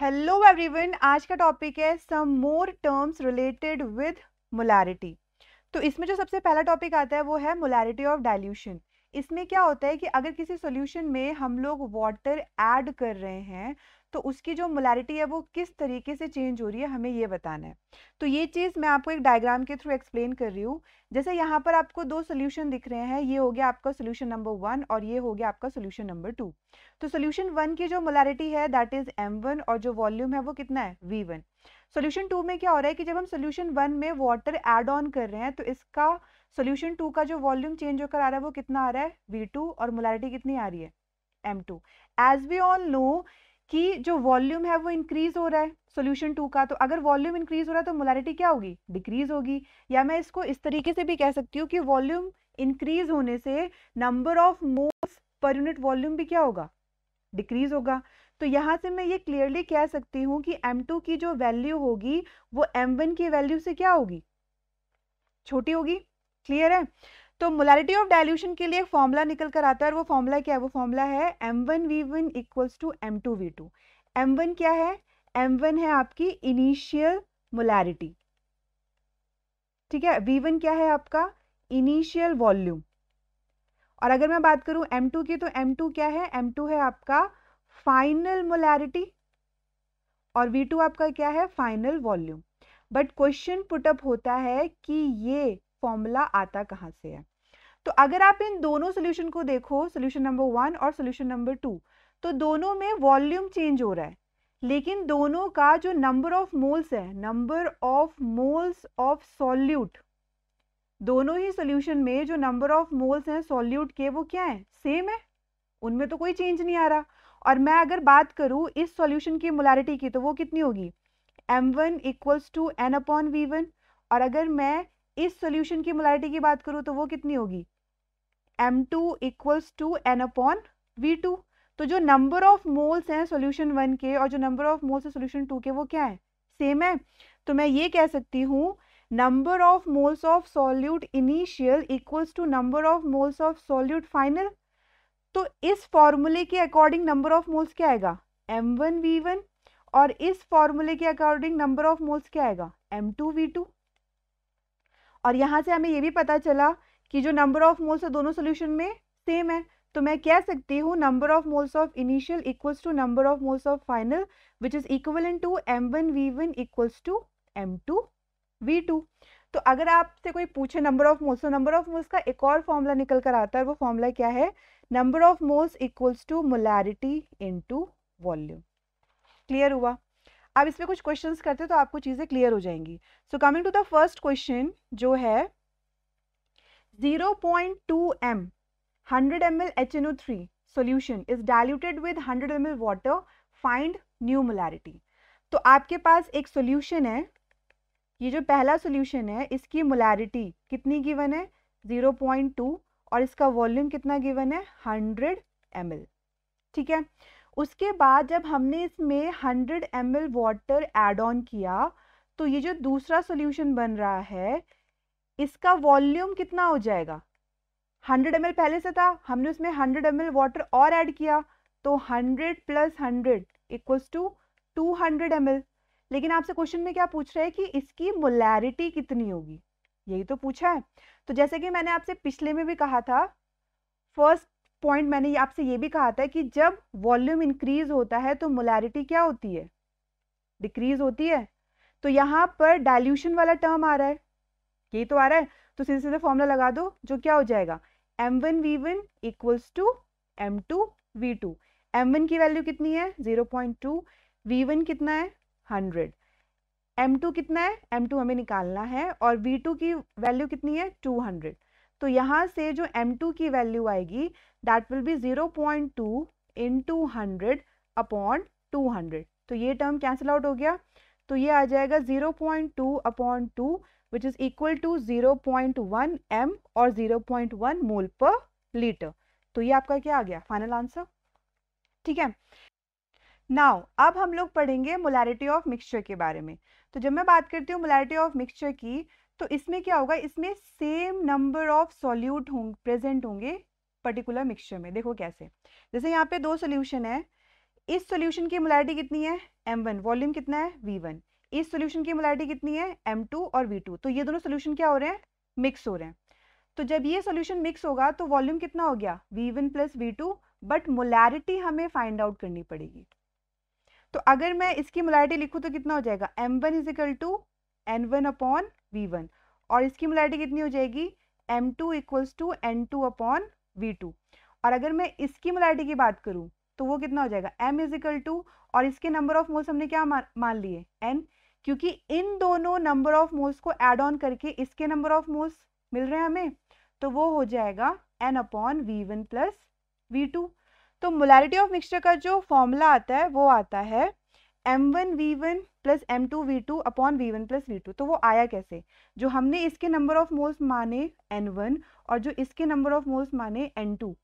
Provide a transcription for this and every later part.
hello everyone आज का topic है some more terms related with molarity तो इसमें जो सबसे पहला टॉपिक आता है वो है मोलैरिटी ऑफ डाइल्यूशन इसमें क्या होता है कि अगर किसी सॉल्यूशन में हम लोग वाटर ऐड कर रहे हैं तो उसकी जो मोलैरिटी है वो किस तरीके से चेंज हो रही है हमें ये बताना है तो ये चीज़ मैं आपको एक डायग्राम के थ्रू एक्सप्लेन कर रही हूँ जैसे यहाँ पर आपको दो सोल्यूशन दिख रहे हैं ये हो गया आपका सोल्यूशन नंबर वन और ये हो गया आपका सोल्यूशन नंबर टू तो सोल्यूशन वन की जो मोलैरिटी है दैट इज़ एम और जो वॉल्यूम है वो कितना है वी वन सोल्यूशन टू में क्या हो रहा है कि जब हम सोल्यूशन वन में वाटर एड ऑन कर रहे हैं तो इसका सोल्यूशन टू का जो वॉल्यूम चेंज होकर आ रहा है वो कितना आ रहा है वी टू और मोलैरिटी कितनी आ रही है M two as we all know कि जो वॉल्यूम है वो इंक्रीज हो रहा है सोल्यूशन टू का तो अगर वॉल्यूम इंक्रीज हो रहा है तो मोलारिटी क्या होगी डिक्रीज होगी या मैं इसको इस तरीके से भी कह सकती हूँ कि वॉल्यूम इंक्रीज होने से number of moles per unit volume भी क्या होगा डिक्रीज होगा तो यहाँ से मैं ये क्लियरली कह सकती हूँ कि टू की जो वैल्यू होगी वो वन की वैल्यू से क्या होगी छोटी होगी क्लियर है तो मोलारिटी ऑफ डायल्यूशन के लिए एक फॉर्मूला निकल कर आता है और वो फॉर्मूला क्या है वो फॉर्मूला है M one V one equals to M two V two M one क्या है एम वन है आपकी इनिशियल मोलारिटी ठीक है वी वन क्या है आपका इनिशियल वॉल्यूम और अगर मैं बात करूं एम टू की तो एम टू क्या है एम टू है आपका फाइनल मोलैरिटी और वी टू आपका क्या है final volume but question put up होता है कि ये फॉर्मूला आता कहाँ से है तो अगर आप इन दोनों सोल्यूशन को देखो सोल्यूशन नंबर वन और सोल्यूशन नंबर टू तो दोनों में वॉल्यूम चेंज हो रहा है लेकिन दोनों का जो नंबर ऑफ मोल्स है number of moles of solute दोनों ही सॉल्यूशन में जो नंबर ऑफ मोल्स हैं सॉल्यूट के वो क्या है सेम है उनमें तो कोई चेंज नहीं आ रहा और मैं अगर बात करूं इस सॉल्यूशन की मोलारिटी की तो वो कितनी होगी M one equals to N upon V one और अगर मैं इस सोल्यूशन की मोलाइटी की बात करूँ तो वो कितनी होगी M two equals to N upon V two तो जो नंबर ऑफ मोल्स हैं सोल्यूशन वन के और जो नंबर ऑफ मोल्स है सोल्यूशन टू के वो क्या है सेम है तो मैं ये कह सकती हूँ number of moles of solute initial equals to number of moles of solute final तो इस फॉर्मूले के अकॉर्डिंग नंबर ऑफ मोल्स क्या आएगा एम वन वी वन और इस फॉर्मूले के अकॉर्डिंग नंबर ऑफ मोल्स क्या आएगा एम टू वी टू और यहाँ से हमें ये भी पता चला कि जो नंबर ऑफ मोल्स है दोनों सोल्यूशन में सेम है तो मैं कह सकती हूँ number of moles of initial equals to number of moles of final which is equal in to M one V one equals to M two V two तो अगर आपसे कोई पूछे नंबर ऑफ मोल्स तो नंबर ऑफ मोल्स का एक और formula निकल कर आता है वो फॉर्मूला क्या है number of moles equals to molarity into volume clear हुआ अब इसमें कुछ क्वेश्चंस करते हैं तो आपको चीज़ें क्लियर हो जाएंगी so coming to the first question जो है 0.2 point two M hundred M L H N O three solution is diluted with hundred M L water find new molarity तो आपके पास एक सोल्यूशन है ये जो पहला सोल्यूशन है इसकी मोलैरिटी कितनी गिवन है 0.2 और इसका वॉल्यूम कितना गिवन है 100 एम ठीक है उसके बाद जब हमने इसमें 100 M L water add on किया तो ये जो दूसरा सोल्यूशन बन रहा है इसका वॉल्यूम कितना हो जाएगा 100 एम पहले से था हमने उसमें 100 एम एल वाटर और ऐड किया तो 100 plus hundred equals to two hundred M लेकिन आपसे क्वेश्चन में क्या पूछ रहे हैं कि इसकी मोलैरिटी कितनी होगी यही तो पूछा है तो जैसे कि मैंने आपसे पिछले में भी कहा था फर्स्ट पॉइंट मैंने आपसे ये भी कहा था कि जब वॉल्यूम इंक्रीज होता है तो मोलैरिटी क्या होती है डिक्रीज होती है तो यहाँ पर डाइल्यूशन वाला टर्म आ रहा है यही तो आ रहा है तो सीधे सीधे फॉर्मूला लगा दो जो क्या हो जाएगा M one V one equals to M two V two M one की वैल्यू कितनी है zero point two V one कितना है हंड्रेड एम टू कितना है एम टू हमें निकालना है और वी टू की वैल्यू कितनी है टू हंड्रेड तो यहाँ से जो M2 की वैल्यू आएगी that will be 0.2 point two into hundred upon two hundred तो ये टर्म कैंसिल आउट हो गया तो ये आ जाएगा 0.2 point two upon two which is equal to 0.1 M और 0.1 मोल पर लीटर तो ये आपका क्या आ गया फाइनल आंसर ठीक है नाउ अब हम लोग पढ़ेंगे मोलैरिटी ऑफ मिक्सचर के बारे में तो जब मैं बात करती हूँ मोलैरिटी ऑफ मिक्सचर की तो इसमें क्या होगा इसमें सेम नंबर ऑफ सॉल्यूट होंगे प्रेजेंट होंगे पर्टिकुलर मिक्सचर में देखो कैसे जैसे यहाँ पे दो सोल्यूशन है इस सोल्यूशन की मोलैरिटी कितनी है एम वन वॉल्यूम कितना है वी वन इस सोल्यूशन की मोलैरिटी कितनी है एम टू और वी टू तो ये दोनों सोल्यूशन क्या हो रहे हैं मिक्स हो रहे हैं तो जब ये सोल्यूशन मिक्स होगा तो वॉल्यूम कितना हो गया V one plus V two but molarity हमें फाइंड आउट करनी पड़ेगी तो अगर मैं इसकी मोलैरिटी लिखूँ तो कितना हो जाएगा M one is equal to N one upon V one और इसकी मोलैरिटी कितनी हो जाएगी M two equals to N two upon V two और अगर मैं इसकी मोलैरिटी की बात करूँ तो वो कितना हो जाएगा एम इजिकल टू और इसके नंबर ऑफ मोल्स हमने क्या मान लिए एन क्योंकि इन दोनों नंबर ऑफ मोल्स को एड ऑन करके इसके नंबर ऑफ मोल्स मिल रहे हैं हमें तो वो हो जाएगा N upon V one plus V two तो मोलैरिटी ऑफ मिक्सचर का जो फॉर्मूला आता है वो आता है M one V one plus M two V two upon V one plus V two तो वो आया कैसे जो हमने इसके नंबर ऑफ मोल्स माने एन वन और जो इसके नंबर ऑफ मोल्स माने एन टू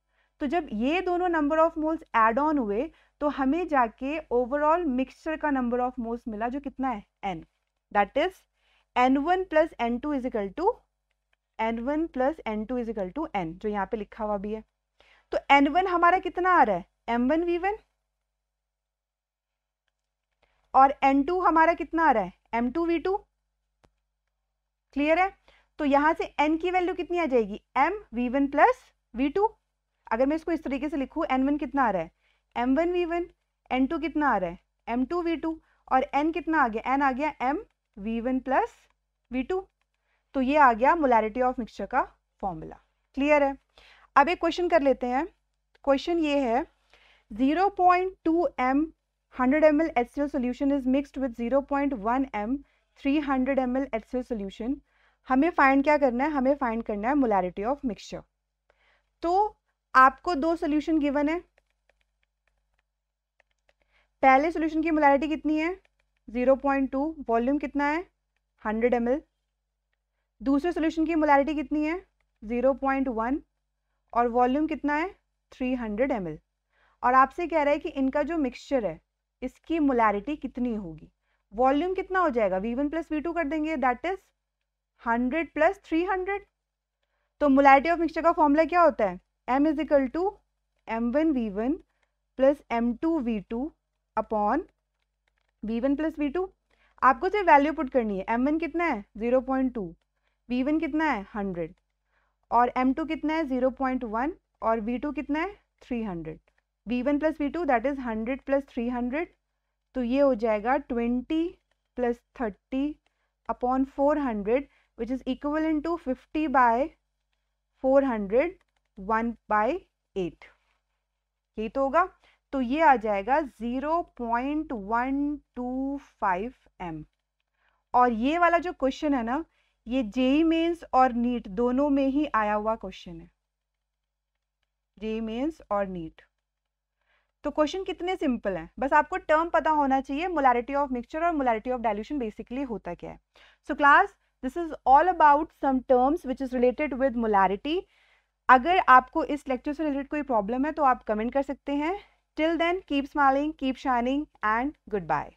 तो जब ये दोनों number of moles add on हुए तो हमें जाके ओवरऑल मिक्सचर का नंबर ऑफ मोल्स मिला जो कितना है N that is N one plus N two is equal to N one plus N two is equal to N जो यहाँ पे लिखा हुआ भी है तो एन वन हमारा कितना आ रहा है एम वन वी वन और N2 हमारा कितना आ रहा है टू क्लियर है तो यहां से N की वैल्यू कितनी आ जाएगी M V one plus V two अगर मैं इसको इस तरीके से लिखूं एन वन कितना आ रहा है M one V one N two कितना आ रहा है एम टू वी टू और एन कितना आ गया एन आ गया M V one plus V two तो ये आ गया मोलैरिटी ऑफ मिक्सचर का फॉर्मूला क्लियर है अब एक क्वेश्चन कर लेते हैं क्वेश्चन ये है 0.2 m 100 ml HCl solution is mixed with 0.1 m 300 ml HCl solution हमें फाइंड क्या करना है हमें फाइंड करना है मोलारिटी ऑफ मिक्सचर तो आपको दो सोल्यूशन गिवन है पहले सोल्यूशन की मोलारिटी कितनी है 0.2 वॉल्यूम कितना है 100 ml दूसरे सोल्यूशन की मोलारिटी कितनी है 0.1 और वॉल्यूम कितना है 300 ml और आपसे कह रहा है कि इनका जो मिक्सचर है इसकी मोलैरिटी कितनी होगी वॉल्यूम कितना हो जाएगा V one plus V two कर देंगे that is hundred plus three hundred तो मोलैरिटी ऑफ मिक्सचर का फॉर्मूला क्या होता है M is equal to M one V one plus M two V two upon V one plus V two आपको सिर्फ value put करनी है M one कितना है zero point two V one कितना है हंड्रेड और एम टू कितना है ज़ीरो पॉइंट वन और वी टू कितना है three hundred V one plus V two that is hundred plus three hundred तो ये हो जाएगा twenty plus thirty upon four hundred which is equal in into fifty by four hundred one by eight ये तो होगा तो ये आ जाएगा zero point one two five M और ये वाला जो क्वेश्चन है ना ये जेई मेंस और नीट दोनों में ही आया हुआ क्वेश्चन है जेई मेंस और नीट तो क्वेश्चन कितने सिंपल हैं बस आपको टर्म पता होना चाहिए मोलैरिटी ऑफ मिक्सचर और मोलैरिटी ऑफ डाइल्यूशन बेसिकली होता क्या है so class this is all about some terms which is related with molarity अगर आपको इस लेक्चर से रिलेटेड कोई प्रॉब्लम है तो आप कमेंट कर सकते हैं till then keep smiling keep shining and good bye